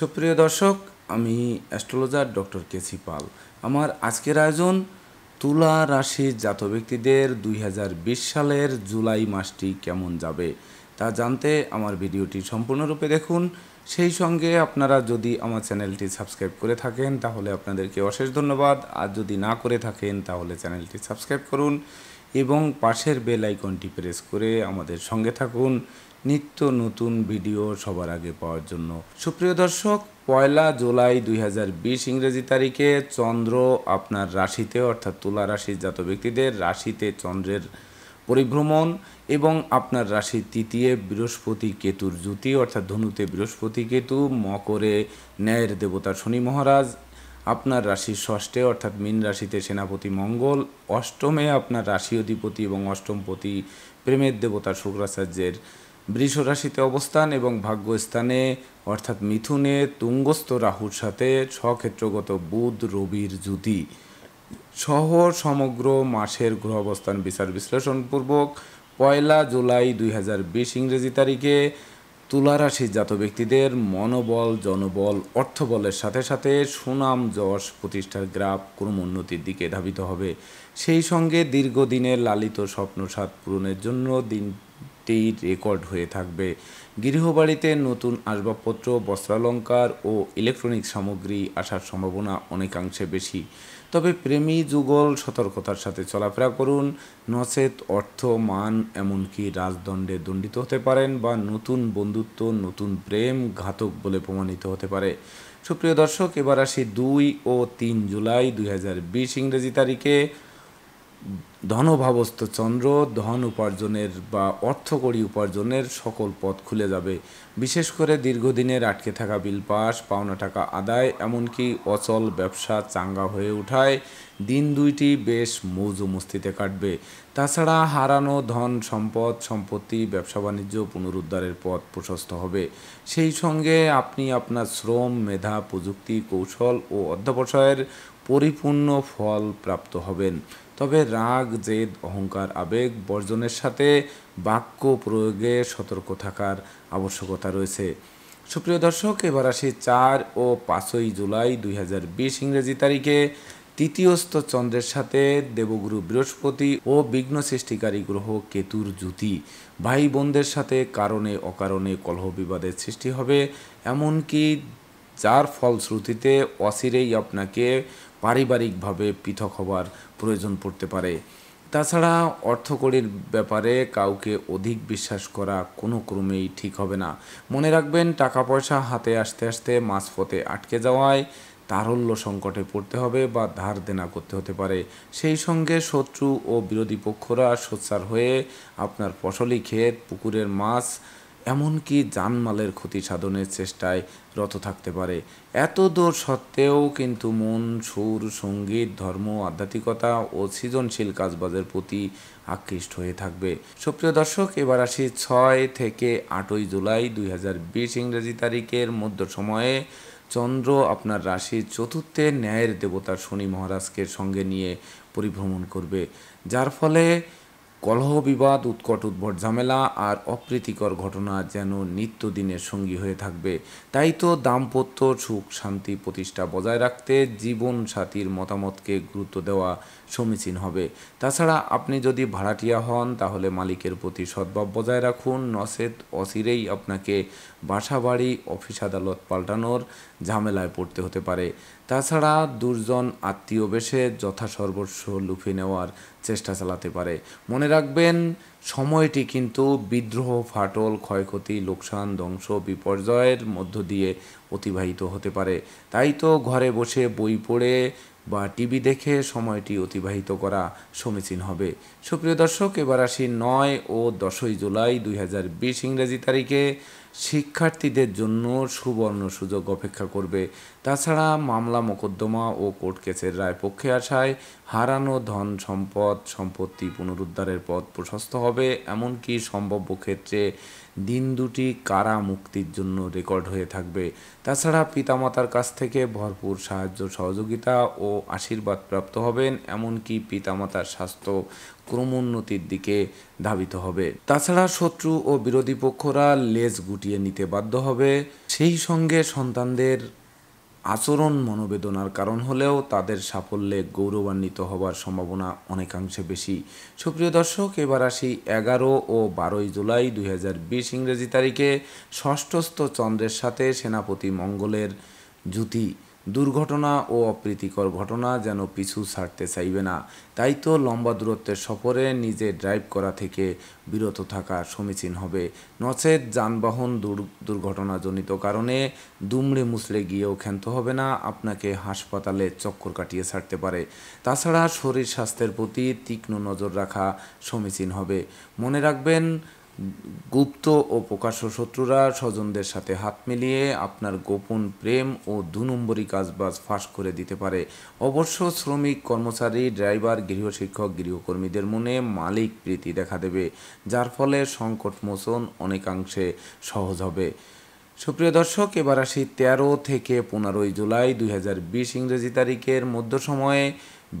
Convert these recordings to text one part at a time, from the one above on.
সুপ্রিয় দর্শক আমি অ্যাস্ট্রোলজার ডক্টর কেসি পাল আমার আজকের আয়োজন তুলা রাশির জাত ব্যক্তিদের দুই সালের জুলাই মাসটি কেমন যাবে তা জানতে আমার ভিডিওটি সম্পূর্ণরূপে দেখুন সেই সঙ্গে আপনারা যদি আমার চ্যানেলটি সাবস্ক্রাইব করে থাকেন তাহলে আপনাদেরকে অশেষ ধন্যবাদ আর যদি না করে থাকেন তাহলে চ্যানেলটি সাবস্ক্রাইব করুন এবং পাশের বেল আইকনটি প্রেস করে আমাদের সঙ্গে থাকুন নিত্য নতুন ভিডিও সবার আগে পাওয়ার জন্য সুপ্রিয় দর্শক পয়লা জুলাই দুই ইংরেজি তারিখে চন্দ্র আপনার রাশিতে অর্থাৎ তুলা রাশির জাত ব্যক্তিদের রাশিতে চন্দ্রের পরিভ্রমণ এবং আপনার রাশি তৃতীয় বৃহস্পতি কেতুর জ্যোতি অর্থাৎ ধনুতে বৃহস্পতি কেতু মকরে ন্যায়ের দেবতা শনি মহারাজ আপনার রাশি ষষ্ঠে অর্থাৎ মীন রাশিতে সেনাপতি মঙ্গল অষ্টমে আপনার রাশি অধিপতি এবং অষ্টমপতি প্রেমের দেবতা শুক্রাচার্যের বৃষরাশিতে অবস্থান এবং ভাগ্যস্থানে অর্থাৎ মিথুনে তুঙ্গস্থ রাহুর সাথে স্বক্ষেত্রগত বুধ রবির যুতি সহ সমগ্র মাসের গ্রহ অবস্থান বিচার বিশ্লেষণপূর্বক পয়লা জুলাই দুই ইংরেজি তারিখে তুলারাশির জাত ব্যক্তিদের মনোবল জনবল অর্থবলের সাথে সাথে সুনাম যশ প্রতিষ্ঠার গ্রাফ ক্রমোন্নতির দিকে ধাবিত হবে সেই সঙ্গে দীর্ঘদিনের লালিত স্বপ্নসাদ পূরণের জন্য দিন একটি রেকর্ড হয়ে থাকবে গৃহবাড়িতে নতুন আসবাবপত্র বস্ত্রালঙ্কার ও ইলেকট্রনিক সামগ্রী আসার সম্ভাবনা অনেকাংশে বেশি তবে প্রেমী যুগল সতর্কতার সাথে চলাফেরা করুন নচেত অর্থ মান এমনকি রাজদণ্ডে দণ্ডিত হতে পারেন বা নতুন বন্ধুত্ব নতুন প্রেম ঘাতক বলে প্রমাণিত হতে পারে সুপ্রিয় দর্শক এবার আসি দুই ও তিন জুলাই দুই ইংরেজি তারিখে ধনভাবস্থ চন্দ্র ধন উপার্জনের বা অর্থকরী উপার্জনের সকল পথ খুলে যাবে বিশেষ করে দীর্ঘদিনের আটকে থাকা বিল পাশ পাওনা টাকা আদায় এমনকি অচল ব্যবসা চাঙ্গা হয়ে ওঠায় দিন দুইটি বেশ মৌজু মস্তিতে কাটবে তাছাড়া হারানো ধন সম্পদ সম্পত্তি ব্যবসা বাণিজ্য পুনরুদ্ধারের পথ প্রশস্ত হবে সেই সঙ্গে আপনি আপনার শ্রম মেধা প্রযুক্তি কৌশল ও অধ্যবসায়ের পরিপূর্ণ ফল প্রাপ্ত হবেন তবে রাগ জেদ অহংকার আবেগ বর্জনের সাথে বাক্য প্রয়োগে সতর্ক থাকার আবশ্যকতা রয়েছে সুপ্রিয় দর্শক এবার আসি চার ও পাঁচই জুলাই দুই ইংরেজি তারিখে তৃতীয়স্থ চন্দ্রের সাথে দেবগুরু বৃহস্পতি ও বিঘ্ন সৃষ্টিকারী গ্রহ কেতুর জ্যোতি ভাই বোনদের সাথে কারণে অকারণে কলহ বিবাদের সৃষ্টি হবে এমনকি যার ফলশ্রুতিতে অচিরেই আপনাকে পারিবারিকভাবে পৃথক হবার প্রয়োজন পড়তে পারে তাছাড়া অর্থকড়ির ব্যাপারে কাউকে অধিক বিশ্বাস করা কোনো ক্রমেই ঠিক হবে না মনে রাখবেন টাকা পয়সা হাতে আসতে আসতে মাঝপথে আটকে যাওয়ায় তারল্য সংকটে পড়তে হবে বা ধার দেনা করতে হতে পারে সেই সঙ্গে শত্রু ও বিরোধী পক্ষরা সোচ্চার হয়ে আপনার ফসলি ক্ষেত পুকুরের মাছ এমনকি জানমালের ক্ষতি সাধনের চেষ্টায় রত থাকতে পারে এত দূর সত্ত্বেও কিন্তু মন সুর সঙ্গীত ধর্ম আধ্যাত্মিকতা ও সৃজনশীল কাজবাজের প্রতি আকৃষ্ট হয়ে থাকবে সুপ্রিয় দর্শক এবার আসি ছয় থেকে আটই জুলাই দুই ইংরেজি তারিখের মধ্য সময়ে চন্দ্র আপনার রাশির চতুর্থে ন্যায়ের দেবতা শনি মহারাজকে সঙ্গে নিয়ে পরিভ্রমণ করবে যার ফলে কলহ বিবাদ উৎকট উদ্ভট ঝামেলা আর অপ্রীতিকর ঘটনা যেন নিত্যদিনের সঙ্গী হয়ে থাকবে তাই তো দাম্পত্য সুখ শান্তি প্রতিষ্ঠা বজায় রাখতে জীবন সাথীর মতামতকে গুরুত্ব দেওয়া সমীচীন হবে তাছাড়া আপনি যদি ভাড়াটিয়া হন তাহলে মালিকের প্রতি সদ্ভাব বজায় রাখুন নসেত অচিরেই আপনাকে বাসা বাড়ি অফিস আদালত পাল্টানোর ঝামেলায় পড়তে হতে পারে তাছাড়া দুর্জন আত্মীয় বেশে যথাসর্বস্ব লুফে নেওয়ার চেষ্টা চালাতে পারে মনে রাখবেন সময়টি কিন্তু বিদ্রোহ ফাটল ক্ষয়ক্ষতি লোকসান ধ্বংস বিপর্যয়ের মধ্য দিয়ে অতিবাহিত হতে পারে তাই তো ঘরে বসে বই পড়ে বা টিভি দেখে সময়টি অতিবাহিত করা সমীচীন হবে সুপ্রিয় দর্শক এবার আসি নয় ও দশই জুলাই দুই ইংরেজি তারিখে শিক্ষার্থীদের জন্য সুবর্ণ সুযোগ অপেক্ষা করবে তাছাড়া মামলা মোকদ্দমা ও কোর্ট কেসের রায় পক্ষে আসায় হারানো ধন সম্পদ সম্পত্তি পুনরুদ্ধারের পথ প্রশস্ত হবে এমনকি সম্ভাব্য ক্ষেত্রে দিন দুটি কারা মুক্তির জন্য রেকর্ড হয়ে থাকবে তাছাড়া পিতামাতার কাছ থেকে ভরপুর সাহায্য সহযোগিতা ও আশীর্বাদ প্রাপ্ত হবেন এমনকি পিতামাতার স্বাস্থ্য ক্রমোন্নতির দিকে ধাবিত হবে তাছাড়া শত্রু ও বিরোধী পক্ষরা লেজ গুটিয়ে নিতে বাধ্য হবে সেই সঙ্গে সন্তানদের আচরণ মনোবেদনার কারণ হলেও তাদের সাফল্যে গৌরবান্বিত হবার সম্ভাবনা অনেকাংশে বেশি সুপ্রিয় দর্শক এবার আসি এগারো ও বারোই জুলাই দুই ইংরেজি তারিখে ষষ্ঠস্থ চন্দ্রের সাথে সেনাপতি মঙ্গলের জুতি দুর্ঘটনা ও অপ্রীতিকর ঘটনা যেন পিছু ছাড়তে চাইবে না তাই তো লম্বা দূরত্বের সফরে নিজে ড্রাইভ করা থেকে বিরত থাকা সমীচীন হবে নচেত যানবাহন দুর্ঘটনাজনিত কারণে দুমড়ে মুচড়ে গিয়েও ক্ষান্ত হবে না আপনাকে হাসপাতালে চক্কর কাটিয়ে ছাড়তে পারে তাছাড়া শরীর স্বাস্থ্যের প্রতি তীক্ষ্ণ নজর রাখা সমীচীন হবে মনে রাখবেন গুপ্ত ও প্রকাশ্য শত্রুরা স্বজনদের সাথে হাত মিলিয়ে আপনার গোপন প্রেম ও দু নম্বরী কাজবাজ ফাঁস করে দিতে পারে অবশ্য শ্রমিক কর্মচারী ড্রাইভার গৃহশিক্ষক গৃহকর্মীদের মনে মালিক প্রীতি দেখা দেবে যার ফলে সংকট মোচন অনেকাংশে সহজ হবে সুপ্রিয় দর্শক এবার আসি তেরো থেকে পনেরোই জুলাই দুই ইংরেজি তারিখের মধ্য সময়ে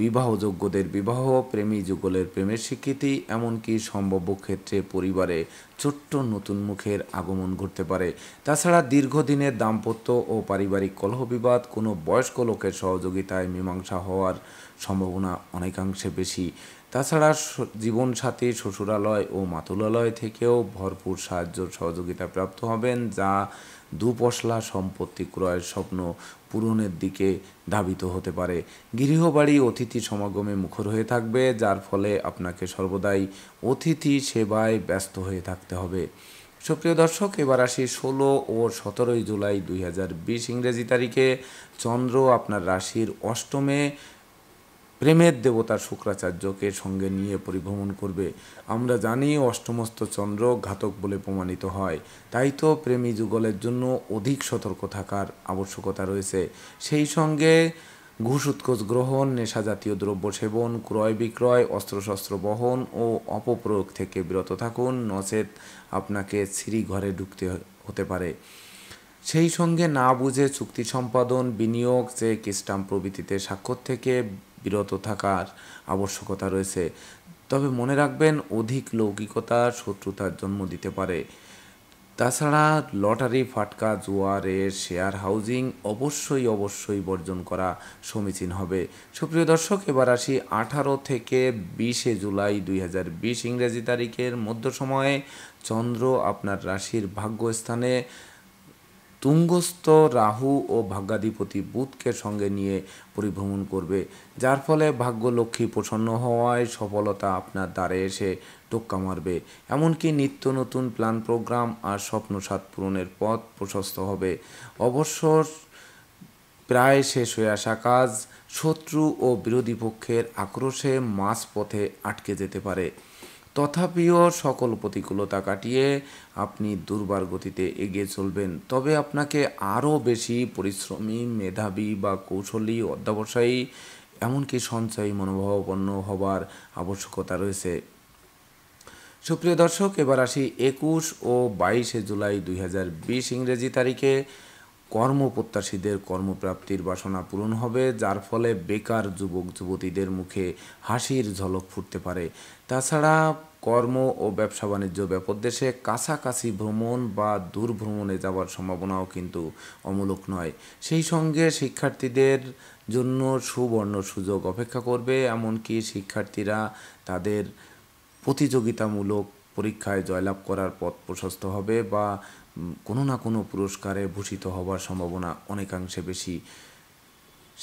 বিবাহযোগ্যদের বিবাহ প্রেমী যুগলের প্রেমের স্বীকৃতি এমনকি সম্ভাব্য ক্ষেত্রে পরিবারে ছোট্ট নতুন মুখের আগমন ঘটতে পারে তাছাড়া দীর্ঘদিনের দাম্পত্য ও পারিবারিক কলহ বিবাদ কোনো বয়স্ক লোকের সহযোগিতায় মীমাংসা হওয়ার সম্ভাবনা অনেকাংশে বেশি তাছাড়া জীবনসাথী শ্বশুরালয় ও মাতুলালয় থেকেও ভরপুর সাহায্য সহযোগিতা প্রাপ্ত হবেন যা দুপশলা সম্পত্তি ক্রয়ের স্বপ্ন পূরণের দিকে ধাবিত হতে পারে গৃহবাড়ি অতিথি সমাগমে মুখর হয়ে থাকবে যার ফলে আপনাকে সর্বদাই অতিথি সেবায় ব্যস্ত হয়ে থাকতে হবে সুপ্রিয় দর্শক এবার আসি ষোলো ও সতেরোই জুলাই দুই ইংরেজি তারিখে চন্দ্র আপনার রাশির অষ্টমে প্রেমের দেবতা শুক্রাচার্যকে সঙ্গে নিয়ে পরিভ্রমণ করবে আমরা জানি অষ্টমস্ত চন্দ্র ঘাতক বলে প্রমাণিত হয় তাই তো প্রেমী যুগলের জন্য অধিক সতর্ক থাকার আবশ্যকতা রয়েছে সেই সঙ্গে ঘুষ উৎকোচ গ্রহণ নেশা জাতীয় দ্রব্য সেবন ক্রয় বিক্রয় অস্ত্রশস্ত্র বহন ও অপপ্রয়োগ থেকে বিরত থাকুন নচেত আপনাকে সিঁড়ি ঘরে ঢুকতে হতে পারে সেই সঙ্গে না বুঝে চুক্তি সম্পাদন বিনিয়োগ চেক স্টাম্প প্রভৃতিতে স্বাক্ষর থেকে বিরত থাকার আবশ্যকতা রয়েছে তবে মনে রাখবেন অধিক লৌকিকতা শত্রুতার জন্ম দিতে পারে তাছাড়া লটারি ফাটকা জুয়ারের শেয়ার হাউজিং অবশ্যই অবশ্যই বর্জন করা সমীচীন হবে সুপ্রিয় দর্শক এবার আসি আঠারো থেকে বিশে জুলাই দুই হাজার বিশ ইংরেজি তারিখের মধ্য সময়ে চন্দ্র আপনার রাশির ভাগ্যস্থানে তুঙ্গস্থ রাহু ও ভাগ্যাধিপতি বুধকে সঙ্গে নিয়ে পরিভ্রমণ করবে যার ফলে ভাগ্যলক্ষ্মী প্রসন্ন হওয়ায় সফলতা আপনার দ্বারে এসে টোক্কা মারবে এমনকি নিত্য নতুন প্ল্যান প্রোগ্রাম আর সাত পূরণের পথ প্রশস্ত হবে অবসর প্রায় শেষ হয়ে আসা কাজ শত্রু ও বিরোধী পক্ষের আক্রোশে মাঝপথে আটকে যেতে পারে তথাপিও সকল প্রতিকূলতা কাটিয়ে আপনি দুর্বার গতিতে এগিয়ে চলবেন তবে আপনাকে আরও বেশি পরিশ্রমী মেধাবী বা কৌশলী অধ্যাবসায়ী এমনকি সঞ্চয়ী মনোভাবাপন্ন হবার আবশ্যকতা রয়েছে সুপ্রিয় দর্শক এবার আসি একুশ ও বাইশে জুলাই দুই ইংরেজি তারিখে কর্মপ্রত্যাশীদের কর্মপ্রাপ্তির বাসনা পূরণ হবে যার ফলে বেকার যুবক যুবতীদের মুখে হাসির ঝলক ফুটতে পারে তাছাড়া কর্ম ও ব্যবসা বাণিজ্য ব্যাপদেশে দেশে কাছাকাছি ভ্রমণ বা দূর ভ্রমণে যাওয়ার সম্ভাবনাও কিন্তু অমূলক নয় সেই সঙ্গে শিক্ষার্থীদের জন্য সুবর্ণ সুযোগ অপেক্ষা করবে এমনকি শিক্ষার্থীরা তাদের প্রতিযোগিতামূলক পরীক্ষায় জয়লাভ করার পথ প্রশস্ত হবে বা কোনো না কোনো পুরস্কারে ভূষিত হবার সম্ভাবনা অনেকাংশে বেশি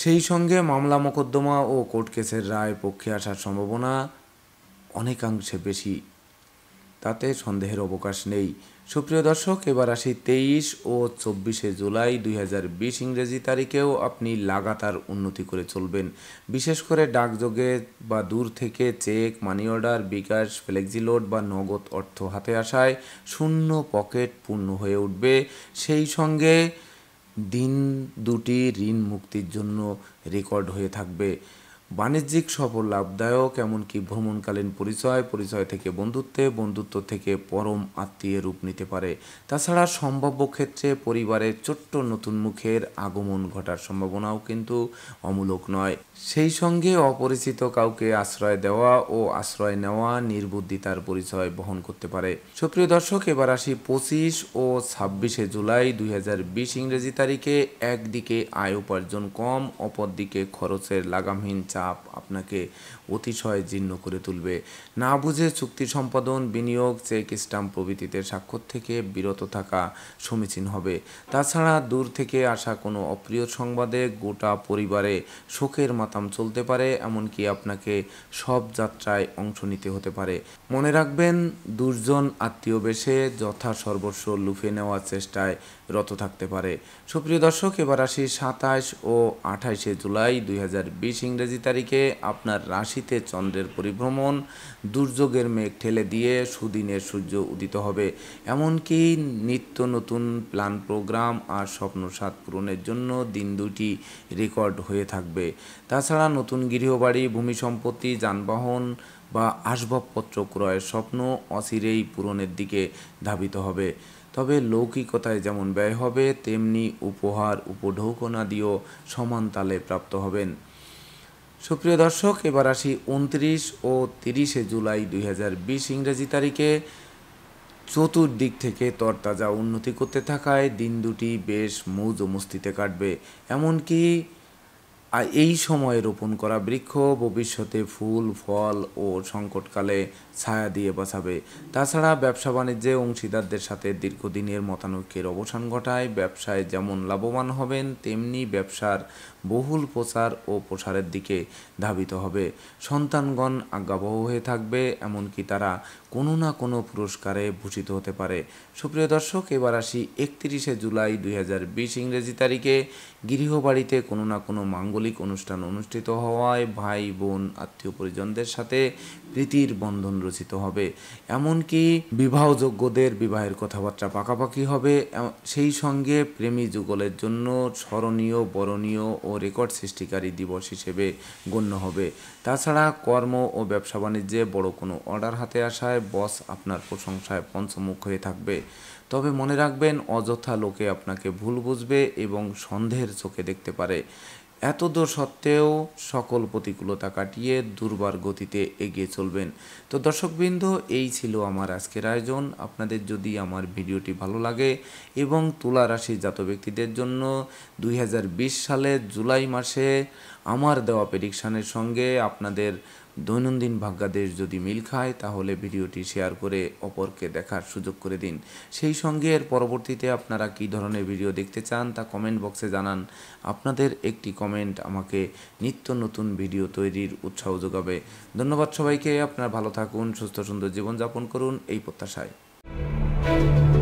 সেই সঙ্গে মামলা মোকদ্দমা ও কোর্ট কেসের রায় পক্ষে আসার সম্ভাবনা অনেকাংশে বেশি তাতে সন্দেহের অবকাশ নেই সুপ্রিয় দর্শক এবার আসি তেইশ ও চব্বিশে জুলাই দুই ইংরেজি তারিখেও আপনি লাগাতার উন্নতি করে চলবেন বিশেষ করে ডাকযোগে বা দূর থেকে cheque money order bKash flexiload বা নগদ অর্থ হাতে আসায় শূন্য পকেট পূর্ণ হয়ে উঠবে সেই সঙ্গে দিন দুটি ঋণ মুক্তির জন্য রেকর্ড হয়ে থাকবে বাণিজ্যিক সফর লাভদায়ক এমনকি ভ্রমণকালীন পরিচয় পরিচয় থেকে বন্ধুত্বে বন্ধুত্ব থেকে পরম আত্মীয় রূপ নিতে পারে তাছাড়া সম্ভাব্য ক্ষেত্রে পরিবারের ছোট্ট নতুন মুখের আগমন ঘটার সম্ভাবনাও কিন্তু অমূলক নয় সেই সঙ্গে অপরিচিত কাউকে আশ্রয় দেওয়া ও আশ্রয় নেওয়া নির্বুদ্ধিতার পরিচয় বহন করতে পারে সুপ্রিয় দর্শক এবার আসি পঁচিশ ও ছাব্বিশে জুলাই দুই ইংরেজি তারিখে একদিকে আয় উপার্জন কম অপরদিকে খরচের লাগামহীন চা আপনাকে অতিশয় জীর্ণ করে তুলবে না বুঝে চুক্তি সম্পাদন বিনিয়োগ চেক স্টাম্প প্রভৃতিতে স্বাক্ষর থেকে বিরত থাকা সমীচীন হবে তাছাড়া দূর থেকে আসা কোনো অপ্রিয় সংবাদে গোটা পরিবারে শোকের মাতাম চলতে পারে এমনকি আপনাকে সব যাত্রায় অংশ নিতে হতে পারে মনে রাখবেন দুজন আত্মীয় বেশে যথা সর্বস্ব লুফে নেওয়ার চেষ্টায় রত থাকতে পারে সুপ্রিয় দর্শক এবার আসি সাতাশ ও আঠাশে জুলাই দুই ইংরেজি তারিখে আপনার রাশি রাশিতে চন্দ্রের পরিভ্রমণ দুর্যোগের মেঘ ঠেলে দিয়ে সুদিনের সূর্য উদিত হবে এমনকি নিত্য নতুন প্ল্যান প্রোগ্রাম আর স্বপ্ন সাত পূরণের জন্য দিন দুটি রেকর্ড হয়ে থাকবে তাছাড়া নতুন গৃহবাড়ি ভূমি সম্পত্তি যানবাহন বা আসবাবপত্র ক্রয়ের স্বপ্ন অচিরেই পূরণের দিকে ধাবিত হবে তবে লৌকিকতায় যেমন ব্যয় হবে তেমনি উপহার উপঢৌকনাদিও সমান তালে প্রাপ্ত হবেন সুপ্রিয় দর্শক এবার আসি উনত্রিশ ও তিরিশে জুলাই দুই ইংরেজি তারিখে চতুর্দিক থেকে তরতাজা উন্নতি করতে থাকায় দিন দুটি বেশ মৌজ মস্তিতে কাটবে এমনকি এই সময়ে রোপণ করা বৃক্ষ ভবিষ্যতে ফুল ফল ও সংকটকালে ছায়া দিয়ে বাঁচাবে তাছাড়া ব্যবসা বাণিজ্যে অংশীদারদের সাথে দীর্ঘদিনের মতানৈক্যের অবসান ঘটায় ব্যবসায় যেমন লাভবান হবেন তেমনি ব্যবসার বহুল প্রচার ও প্রসারের দিকে ধাবিত হবে সন্তানগণ আজ্ঞাবহ হয়ে থাকবে এমনকি তারা কোনো না কোনো পুরস্কারে ভূষিত হতে পারে সুপ্রিয় দর্শক এবার আসি একত্রিশে জুলাই দুই ইংরেজি তারিখে গৃহবাড়িতে কোনো না কোনো মাঙ্গল মাঙ্গলিক অনুষ্ঠান অনুষ্ঠিত হওয়ায় ভাই বোন আত্মীয় পরিজনদের সাথে প্রীতির বন্ধন রচিত হবে এমনকি বিবাহযোগ্যদের বিবাহের কথাবার্তা পাকাপাকি হবে সেই সঙ্গে প্রেমী যুগলের জন্য স্মরণীয় বরণীয় ও রেকর্ড সৃষ্টিকারী দিবস হিসেবে গণ্য হবে তাছাড়া কর্ম ও ব্যবসা বাণিজ্যে বড় কোনো অর্ডার হাতে আসায় বস আপনার প্রশংসায় পঞ্চমুখ হয়ে থাকবে তবে মনে রাখবেন অযথা লোকে আপনাকে ভুল বুঝবে এবং সন্দেহের চোখে দেখতে পারে এতদূর সত্ত্বেও সকল প্রতিকূলতা কাটিয়ে দুর্বার গতিতে এগিয়ে চলবেন তো দর্শকবৃন্দ এই ছিল আমার আজকের আয়োজন আপনাদের যদি আমার ভিডিওটি ভালো লাগে এবং তুলা রাশির জাত ব্যক্তিদের জন্য দুই সালের জুলাই মাসে আমার দেওয়া প্রেডিকশানের সঙ্গে আপনাদের দৈনন্দিন ভাগ্যাদেশ যদি মিল খায় তাহলে ভিডিওটি শেয়ার করে অপরকে দেখার সুযোগ করে দিন সেই সঙ্গে এর পরবর্তীতে আপনারা কি ধরনের ভিডিও দেখতে চান তা কমেন্ট বক্সে জানান আপনাদের একটি কমেন্ট আমাকে নিত্য নতুন ভিডিও তৈরির উৎসাহ যোগাবে ধন্যবাদ সবাইকে আপনারা ভালো থাকুন সুস্থ সুন্দর জীবনযাপন করুন এই প্রত্যাশায়